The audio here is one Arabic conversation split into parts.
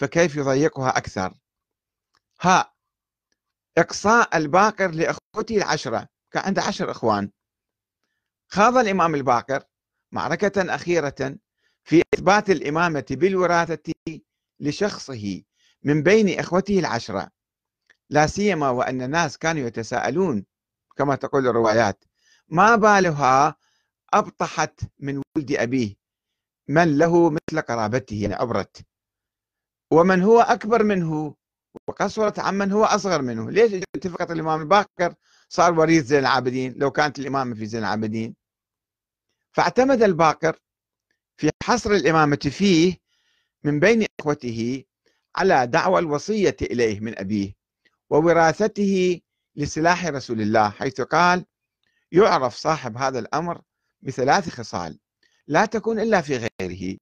فكيف يضيقها أكثر ها إقصاء الباقر لإخوته العشرة كان عنده عشر إخوان خاض الإمام الباقر معركة أخيرة في إثبات الإمامة بالوراثة لشخصه من بين إخوته العشرة لا سيما وأن الناس كانوا يتساءلون كما تقول الروايات ما بالها أبطحت من ولد أبيه من له مثل قرابته يعني عبرت ومن هو أكبر منه وقصرت عمن هو أصغر منه ليش اتفقت فقط الإمام الباقر صار وريث زين العابدين لو كانت الإمامة في زين العابدين فاعتمد الباقر في حصر الإمامة فيه من بين إخوته على دعوى الوصية إليه من أبيه ووراثته لسلاح رسول الله حيث قال يعرف صاحب هذا الأمر بثلاث خصال لا تكون إلا في غيره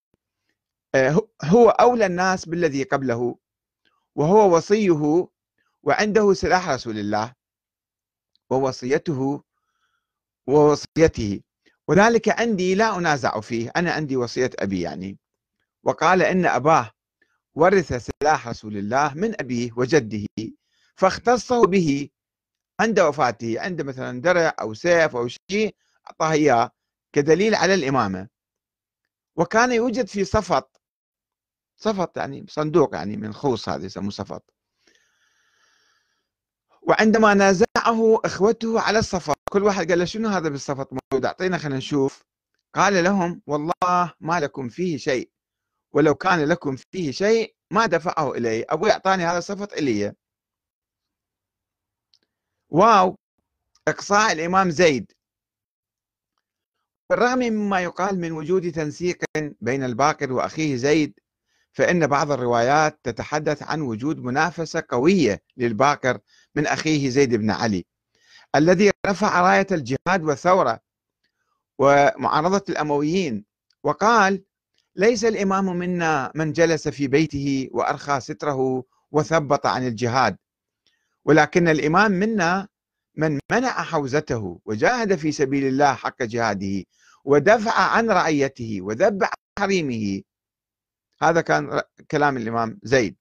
آه، هو أولى الناس بالذي قبله وهو وصيه وعنده سلاح رسول الله ووصيته ووصيته وذلك عندي لا أنازع فيه أنا عندي وصية أبي يعني وقال إن أباه ورث سلاح رسول الله من أبيه وجده فاختصه به عند وفاته عند مثلا درع أو سيف أو شيء أعطاه إياه كدليل على الإمامة وكان يوجد في صفط صفط يعني صندوق يعني من خوص هذا يسموه صفط وعندما نازعه اخوته على الصفط كل واحد قال له شنو هذا بالصفط موجود اعطينا خلينا نشوف قال لهم والله ما لكم فيه شيء ولو كان لكم فيه شيء ما دفعه الي ابوي اعطاني هذا الصفط الي واو اقصاء الامام زيد بالرغم مما يقال من وجود تنسيق بين الباقر واخيه زيد فإن بعض الروايات تتحدث عن وجود منافسة قوية للباقر من أخيه زيد بن علي الذي رفع راية الجهاد والثورة ومعارضة الأمويين وقال ليس الإمام منا من جلس في بيته وأرخى ستره وثبط عن الجهاد ولكن الإمام منا من منع حوزته وجاهد في سبيل الله حق جهاده ودفع عن رعيته عن حريمه هذا كان كلام الإمام زيد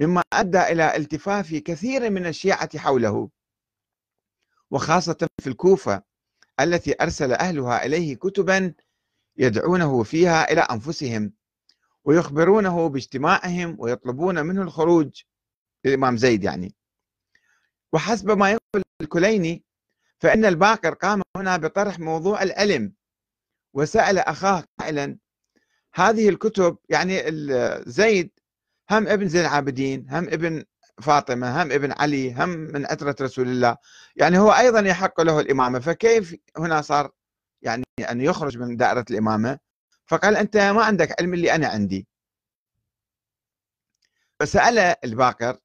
مما أدى إلى التفاف كثير من الشيعة حوله وخاصة في الكوفة التي أرسل أهلها إليه كتبا يدعونه فيها إلى أنفسهم ويخبرونه باجتماعهم ويطلبون منه الخروج الإمام زيد يعني وحسب ما يقول الكليني فإن الباقر قام هنا بطرح موضوع العلم وسأل أخاه قائلا هذه الكتب يعني زيد هم ابن زين العابدين هم ابن فاطمة هم ابن علي هم من أترة رسول الله يعني هو أيضا يحق له الإمامة فكيف هنا صار يعني أن يخرج من دائرة الإمامة فقال أنت ما عندك علم اللي أنا عندي فسأل الباقر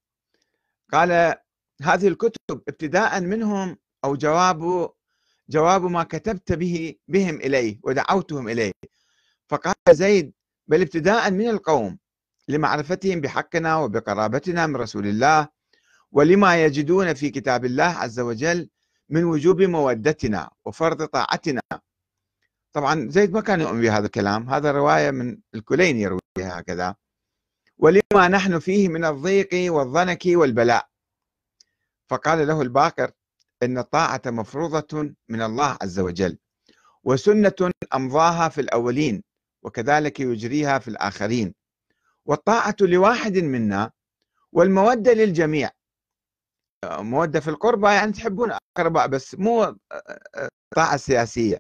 قال هذه الكتب ابتداء منهم أو جواب جواب ما كتبت به بهم إليه ودعوتهم إليه فقال زيد بل ابتداء من القوم لمعرفتهم بحقنا وبقرابتنا من رسول الله ولما يجدون في كتاب الله عز وجل من وجوب مودتنا وفرض طاعتنا طبعا زيد ما كان يؤمن بهذا الكلام هذا رواية من الكليني يرويها هكذا ولما نحن فيه من الضيق والضنك والبلاء فقال له الباقر إن الطاعة مفروضة من الله عز وجل وسنة أمضاها في الأولين وكذلك يجريها في الآخرين والطاعة لواحد منا والمودة للجميع مودة في القربة يعني تحبون أقرباء بس مو آه، آه، طاعة سياسية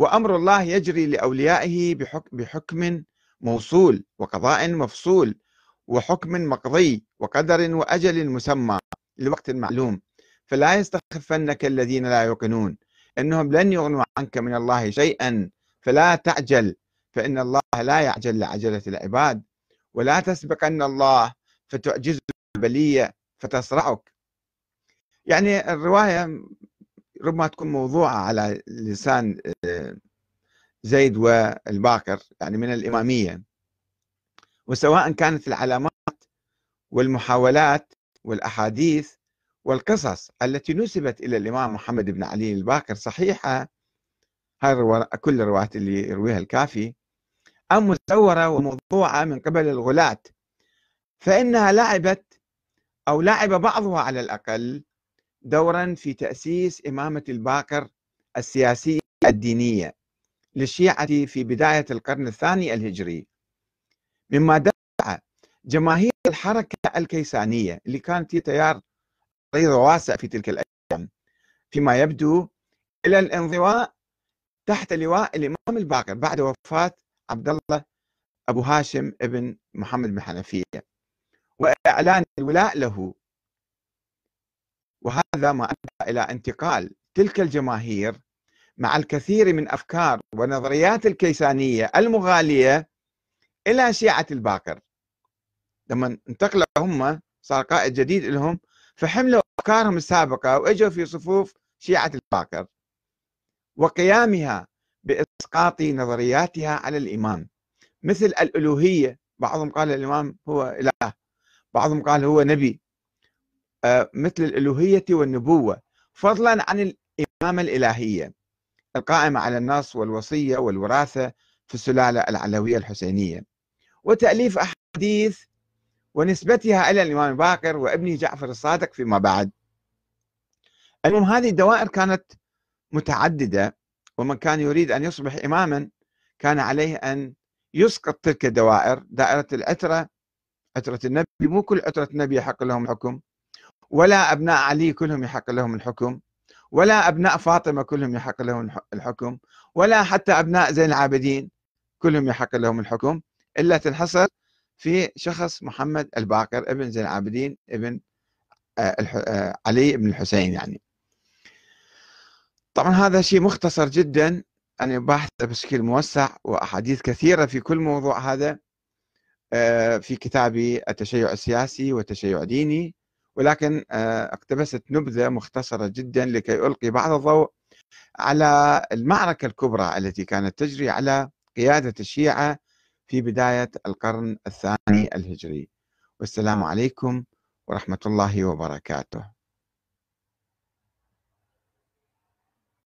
وأمر الله يجري لأوليائه بحكم موصول وقضاء مفصول وحكم مقضي وقدر وأجل مسمى لوقت معلوم فلا يستخفنك الذين لا يوقنون انهم لن يغنوا عنك من الله شيئا فلا تعجل فإن الله لا يعجل لعجلة العباد ولا تسبقن الله فتعجز البلية فتصرعك يعني الرواية ربما تكون موضوعة على لسان آه، زيد والباكر يعني من الإمامية وسواء كانت العلامات والمحاولات والأحاديث والقصص التي نسبت إلى الإمام محمد بن علي الباكر صحيحة هاي كل الروايات اللي يرويها الكافي أم مزورة وموضوعة من قبل الغلاة فإنها لعبت أو لعب بعضها على الأقل دورا في تأسيس إمامة الباقر السياسية الدينية للشيعة في بداية القرن الثاني الهجري مما دفع جماهير الحركة الكيسانية اللي كانت هي تيار غير واسع في تلك الأيام فيما يبدو إلى الانضواء تحت لواء الإمام الباقر بعد وفاة عبد الله أبو هاشم ابن محمد بن حنفية وإعلان الولاء له وهذا ما أدى إلى انتقال تلك الجماهير مع الكثير من أفكار ونظريات الكيسانية المغالية إلى شيعة الباقر لما انتقلوا هم صار قائد جديد لهم فحملوا أفكارهم السابقة وإجوا في صفوف شيعة الباقر وقيامها بإسقاط نظرياتها على الإمام مثل الألوهية بعضهم قال الإمام هو إله بعضهم قال هو نبي آه، مثل الألوهية والنبوة فضلا عن الإمامة الإلهية القائمة على النص والوصية والوراثة في السلالة العلوية الحسينية وتأليف أحاديث ونسبتها إلى الإمام باقر وابنه جعفر الصادق فيما بعد المهم هذه الدوائر كانت متعددة ومن كان يريد أن يصبح إماما كان عليه أن يسقط تلك الدوائر دائرة الأترة أترة النبي مو كل أترة النبي يحق لهم الحكم ولا أبناء علي كلهم يحق لهم الحكم ولا أبناء فاطمة كلهم يحق لهم الحكم ولا حتى أبناء زين العابدين كلهم يحق لهم الحكم إلا تنحصر في شخص محمد الباقر ابن زين العابدين ابن آه، آه، علي بن الحسين يعني طبعا هذا شيء مختصر جدا أنا يعني بحث بشكل موسع وأحاديث كثيرة في كل موضوع هذا آه، في كتابي التشيع السياسي والتشيع الديني ولكن آه، اقتبست نبذة مختصرة جدا لكي ألقي بعض الضوء على المعركة الكبرى التي كانت تجري على قيادة الشيعة في بداية القرن الثاني الهجري والسلام عليكم ورحمة الله وبركاته